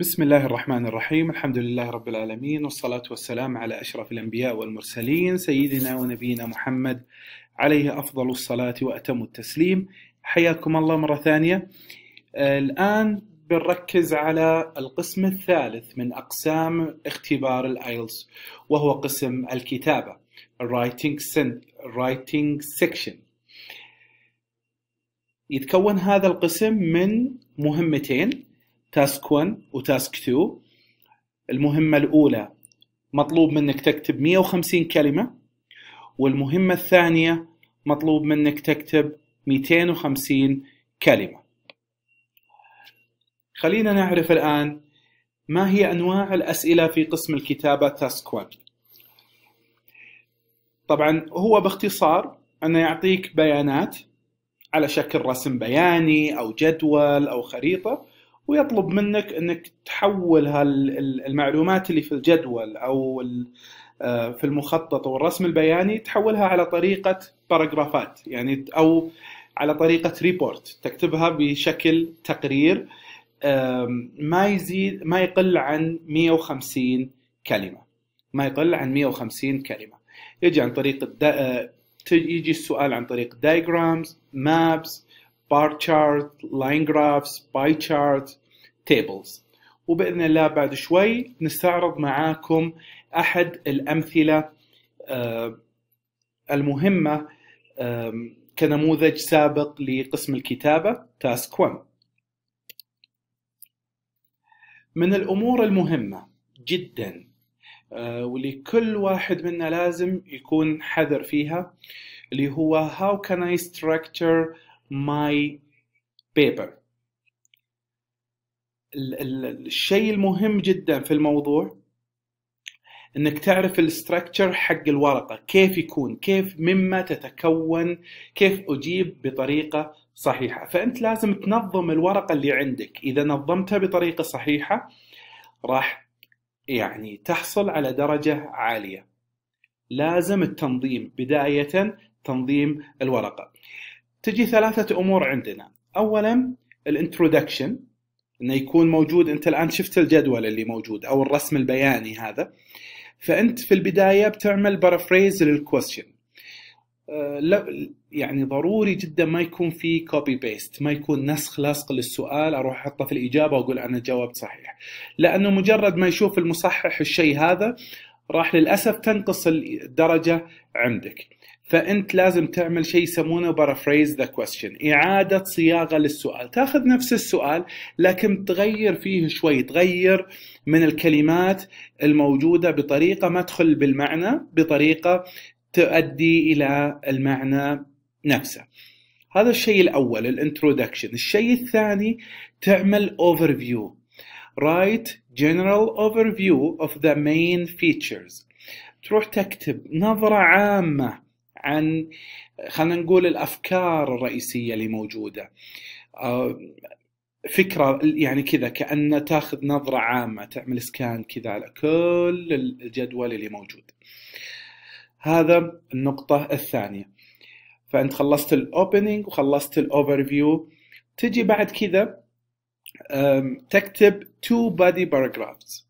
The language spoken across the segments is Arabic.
بسم الله الرحمن الرحيم الحمد لله رب العالمين والصلاة والسلام على أشرف الأنبياء والمرسلين سيدنا ونبينا محمد عليه أفضل الصلاة وأتم التسليم حياكم الله مرة ثانية الآن بنركز على القسم الثالث من أقسام اختبار الآيلز وهو قسم الكتابة Writing Section يتكون هذا القسم من مهمتين تاسك 1 وتاسك 2 المهمة الأولى مطلوب منك تكتب 150 كلمة والمهمة الثانية مطلوب منك تكتب 250 كلمة خلينا نعرف الآن ما هي أنواع الأسئلة في قسم الكتابة تاسك 1 طبعا هو باختصار أنه يعطيك بيانات على شكل رسم بياني أو جدول أو خريطة ويطلب منك انك تحول هالمعلومات اللي في الجدول او آه، في المخطط او الرسم البياني تحولها على طريقه باراجرافات يعني او على طريقه ريبورت تكتبها بشكل تقرير ما يزيد ما يقل عن 150 كلمه ما يقل عن 150 كلمه يجي عن طريق آه، يجي السؤال عن طريق دايجرامز مابس بار تشارت لاين جرافز باي تشارت tables وباذن الله بعد شوي نستعرض معاكم احد الامثله آه، المهمه آه، كنموذج سابق لقسم الكتابه تاسك 1 من الامور المهمه جدا آه، واللي كل واحد منا لازم يكون حذر فيها اللي هو how can I structure my paper الشيء المهم جدا في الموضوع انك تعرف الستركتشر حق الورقه كيف يكون كيف مما تتكون كيف اجيب بطريقه صحيحه فانت لازم تنظم الورقه اللي عندك اذا نظمتها بطريقه صحيحه راح يعني تحصل على درجه عاليه لازم التنظيم بدايه تنظيم الورقه تجي ثلاثه امور عندنا اولا الانترودكشن انه يكون موجود انت الان شفت الجدول اللي موجود او الرسم البياني هذا فانت في البدايه بتعمل بارافريز للكويشن آه، لا يعني ضروري جدا ما يكون في كوبي بيست ما يكون نسخ لاصق للسؤال اروح احطه في الاجابه واقول انا جاوبت صحيح لانه مجرد ما يشوف المصحح الشيء هذا راح للاسف تنقص الدرجه عندك فانت لازم تعمل شيء يسمونه بارافريز ذا كويستشن اعاده صياغه للسؤال تاخذ نفس السؤال لكن تغير فيه شوي تغير من الكلمات الموجوده بطريقه ما تخل بالمعنى بطريقه تؤدي الى المعنى نفسه هذا الشيء الاول الانترودكشن الشيء الثاني تعمل اوفر فيو رايت general overview of the main features تروح تكتب نظرة عامة عن خلينا نقول الأفكار الرئيسية اللي موجودة آه، فكرة يعني كذا كأن تاخذ نظرة عامة تعمل سكان كذا على كل الجدول اللي موجود هذا النقطة الثانية فأنت خلصت الأوبننج وخلصت الأوفر فيو تجي بعد كذا Um, تكتب two body paragraphs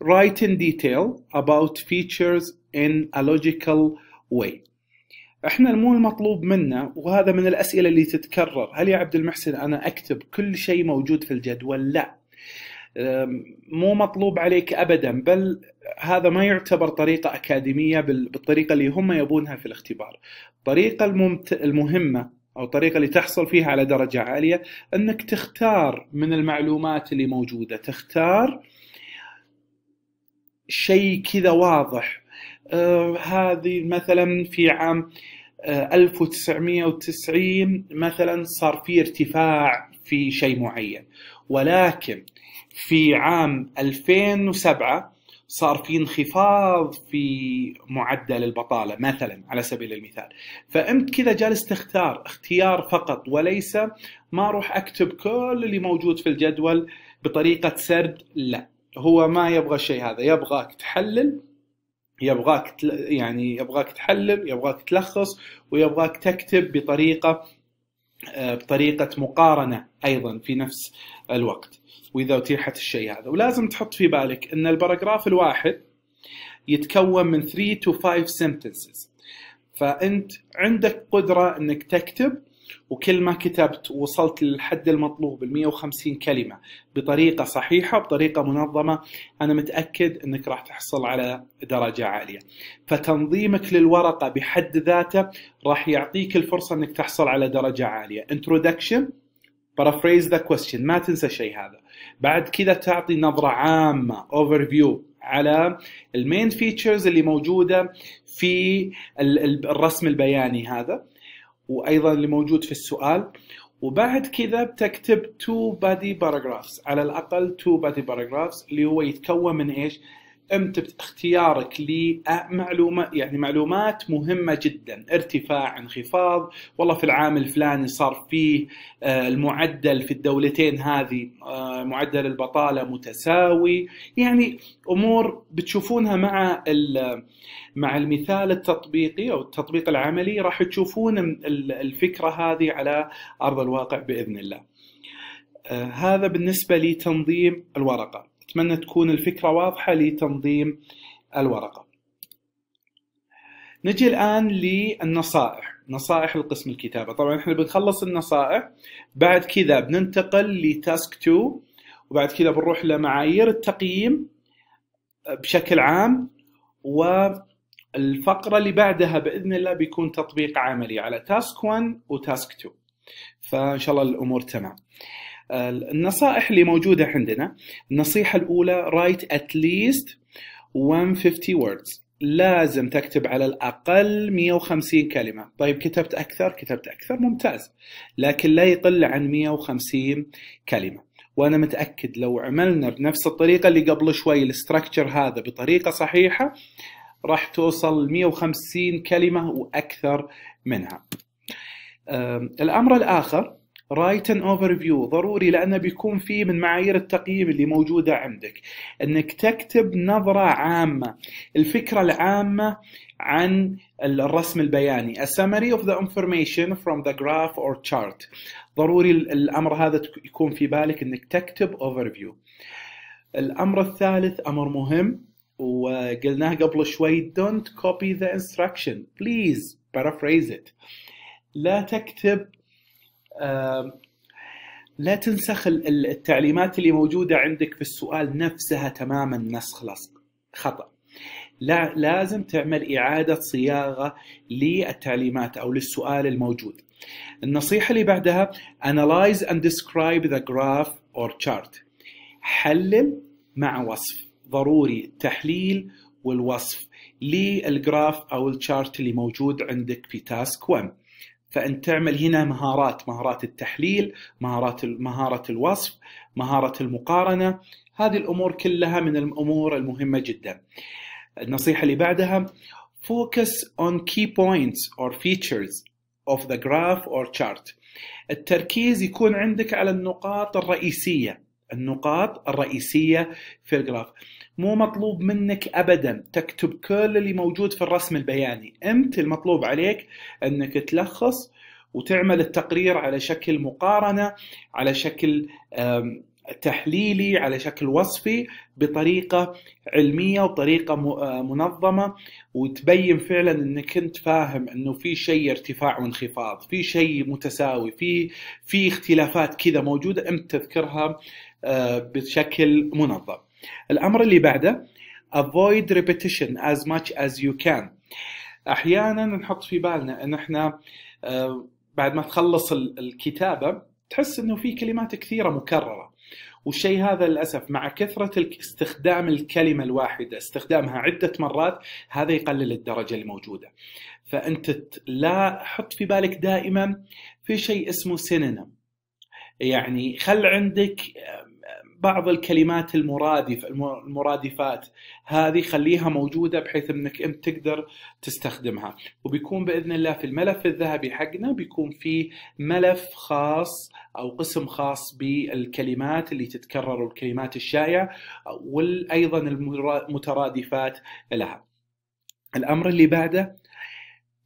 write in detail about features in a logical way احنا مو المطلوب منا وهذا من الاسئله اللي تتكرر هل يا عبد المحسن انا اكتب كل شيء موجود في الجدول لا مو مطلوب عليك ابدا بل هذا ما يعتبر طريقه اكاديميه بالطريقه اللي هم يبونها في الاختبار الطريقه الممت... المهمه او الطريقه اللي تحصل فيها على درجه عاليه انك تختار من المعلومات اللي موجوده تختار شيء كذا واضح آه هذه مثلا في عام آه 1990 مثلا صار في ارتفاع في شيء معين ولكن في عام 2007 صار في انخفاض في معدل البطاله مثلا على سبيل المثال فانت كذا جالس تختار اختيار فقط وليس ما اروح اكتب كل اللي موجود في الجدول بطريقه سرد لا هو ما يبغى الشيء هذا يبغاك تحلل يبغاك يعني يبغاك تحلل يبغاك تلخص ويبغاك تكتب بطريقه بطريقة مقارنة أيضا في نفس الوقت وإذا أتيحت الشيء هذا ولازم تحط في بالك أن الباراجراف الواحد يتكون من 3 to 5 sentences فأنت عندك قدرة أنك تكتب وكل ما كتبت ووصلت للحد المطلوب ال 150 كلمة بطريقة صحيحة بطريقة منظمة أنا متأكد أنك راح تحصل على درجة عالية فتنظيمك للورقة بحد ذاته راح يعطيك الفرصة أنك تحصل على درجة عالية introduction paraphrase the question ما تنسى شيء هذا بعد كذا تعطي نظرة عامة overview على المين فيتشرز اللي موجودة في الرسم البياني هذا وايضا اللي موجود في السؤال وبعد كذا بتكتب تو بادي باراجرافز على الاقل تو بادي باراجرافز اللي هو يتكون من ايش؟ انت اختيارك لمعلومه يعني معلومات مهمه جدا ارتفاع انخفاض والله في العام الفلاني صار فيه آه، المعدل في الدولتين هذه آه، معدل البطاله متساوي يعني امور بتشوفونها مع مع المثال التطبيقي او التطبيق العملي راح تشوفون الفكره هذه على ارض الواقع باذن الله آه، هذا بالنسبه لتنظيم الورقه أتمنى تكون الفكرة واضحة لتنظيم الورقة نجي الآن للنصائح نصائح القسم الكتابة طبعا احنا بنخلص النصائح بعد كذا بننتقل لتاسك 2 وبعد كذا بنروح لمعايير التقييم بشكل عام والفقرة اللي بعدها بإذن الله بيكون تطبيق عملي على تاسك 1 وتاسك 2 فإن شاء الله الأمور تمام النصائح اللي موجودة عندنا النصيحة الأولى write at least 150 words لازم تكتب على الأقل 150 كلمة طيب كتبت أكثر كتبت أكثر ممتاز لكن لا يقل عن 150 كلمة وأنا متأكد لو عملنا بنفس الطريقة اللي قبل شوي الاستراكشر هذا بطريقة صحيحة راح توصل 150 كلمة وأكثر منها الأمر الآخر رايت ان اوفر فيو ضروري لانه بيكون فيه من معايير التقييم اللي موجوده عندك انك تكتب نظره عامه الفكره العامه عن الرسم البياني a summary of the information from the graph or chart ضروري الامر هذا يكون في بالك انك تكتب اوفر فيو الامر الثالث امر مهم وقلناه قبل شوي don't copy the instruction please paraphrase it لا تكتب لا تنسخ التعليمات اللي موجودة عندك في السؤال نفسها تماما نسخ لصق خطأ لا لازم تعمل إعادة صياغة للتعليمات أو للسؤال الموجود النصيحة اللي بعدها Analyze and describe the graph or chart حلل مع وصف ضروري التحليل والوصف للجراف أو الشارت اللي موجود عندك في تاسك 1 فانت تعمل هنا مهارات مهارات التحليل مهارات مهاره الوصف مهاره المقارنه هذه الامور كلها من الامور المهمه جدا النصيحه اللي بعدها focus on key points or features of the graph or chart التركيز يكون عندك على النقاط الرئيسيه النقاط الرئيسية في الجراف مو مطلوب منك أبدا تكتب كل اللي موجود في الرسم البياني أنت المطلوب عليك أنك تلخص وتعمل التقرير على شكل مقارنة على شكل تحليلي على شكل وصفي بطريقة علمية وطريقة آه، منظمة وتبين فعلا انك انت فاهم انه في شيء ارتفاع وانخفاض في شيء متساوي في في اختلافات كذا موجودة انت تذكرها آه، بشكل منظم الأمر اللي بعده avoid repetition as much as you can أحيانا نحط في بالنا أن احنا آه، بعد ما تخلص الكتابة تحس أنه في كلمات كثيرة مكررة والشيء هذا للاسف مع كثره استخدام الكلمه الواحده استخدامها عده مرات هذا يقلل الدرجه الموجوده فانت لا حط في بالك دائما في شيء اسمه سينونيم يعني خل عندك آه، بعض الكلمات المرادف المرادفات هذه خليها موجوده بحيث انك انت تقدر تستخدمها وبيكون باذن الله في الملف الذهبي حقنا بيكون في ملف خاص او قسم خاص بالكلمات اللي تتكرر والكلمات الشائعه وايضا المترادفات لها الامر اللي بعده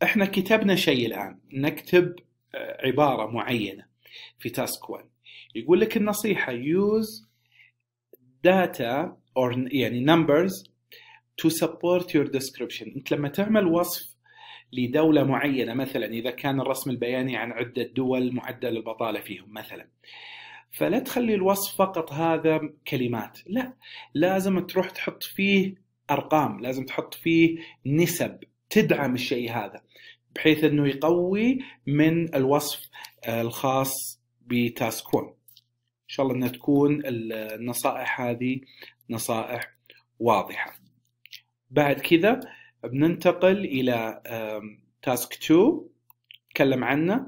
احنا كتبنا شيء الان نكتب آه، عباره معينه في تاسك 1 يقول لك النصيحه use data or يعني numbers to support your description انت لما تعمل وصف لدولة معينة مثلا إذا كان الرسم البياني عن عدة دول معدل البطالة فيهم مثلا فلا تخلي الوصف فقط هذا كلمات لا لازم تروح تحط فيه أرقام لازم تحط فيه نسب تدعم الشيء هذا بحيث أنه يقوي من الوصف الخاص بتاسك 1 شاء الله أنها تكون النصائح هذه نصائح واضحة بعد كذا بننتقل إلى تاسك 2 تكلم عنه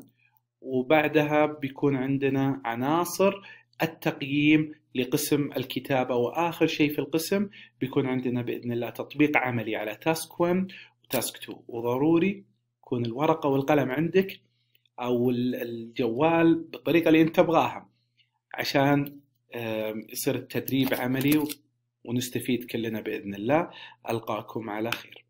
وبعدها بيكون عندنا عناصر التقييم لقسم الكتابة وآخر شيء في القسم بيكون عندنا بإذن الله تطبيق عملي على تاسك 1 وتاسك 2 وضروري يكون الورقة والقلم عندك أو الجوال بالطريقة اللي أنت تبغاها عشان يصير التدريب عملي ونستفيد كلنا باذن الله القاكم على خير